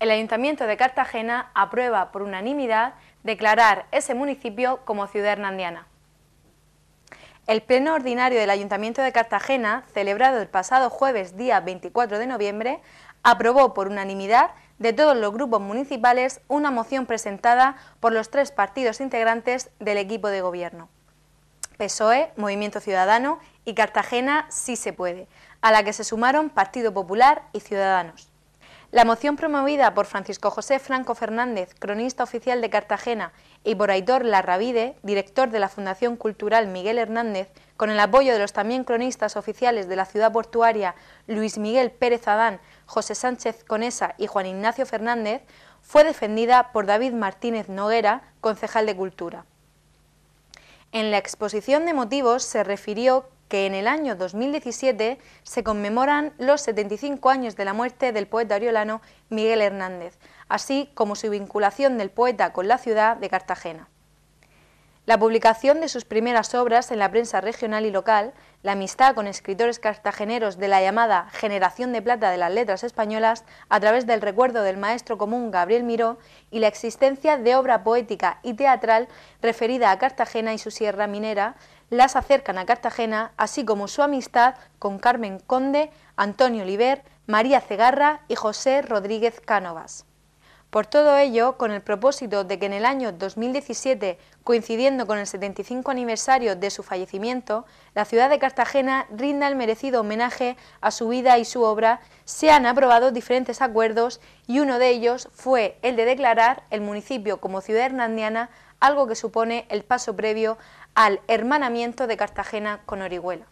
el Ayuntamiento de Cartagena aprueba por unanimidad declarar ese municipio como ciudad hernandiana. El Pleno Ordinario del Ayuntamiento de Cartagena, celebrado el pasado jueves día 24 de noviembre, aprobó por unanimidad de todos los grupos municipales una moción presentada por los tres partidos integrantes del equipo de gobierno. PSOE, Movimiento Ciudadano y Cartagena sí se puede, a la que se sumaron Partido Popular y Ciudadanos. La moción promovida por Francisco José Franco Fernández, cronista oficial de Cartagena, y por Aitor Larravide, director de la Fundación Cultural Miguel Hernández, con el apoyo de los también cronistas oficiales de la ciudad portuaria Luis Miguel Pérez Adán, José Sánchez Conesa y Juan Ignacio Fernández, fue defendida por David Martínez Noguera, concejal de Cultura. En la exposición de motivos se refirió que en el año 2017 se conmemoran los 75 años de la muerte del poeta oriolano Miguel Hernández, así como su vinculación del poeta con la ciudad de Cartagena. La publicación de sus primeras obras en la prensa regional y local, la amistad con escritores cartageneros de la llamada generación de plata de las letras españolas a través del recuerdo del maestro común Gabriel Miró y la existencia de obra poética y teatral referida a Cartagena y su sierra minera, las acercan a Cartagena, así como su amistad con Carmen Conde, Antonio Oliver, María Cegarra y José Rodríguez Cánovas. Por todo ello, con el propósito de que en el año 2017, coincidiendo con el 75 aniversario de su fallecimiento, la ciudad de Cartagena rinda el merecido homenaje a su vida y su obra, se han aprobado diferentes acuerdos y uno de ellos fue el de declarar el municipio como ciudad hernandiana, algo que supone el paso previo al hermanamiento de Cartagena con Orihuela.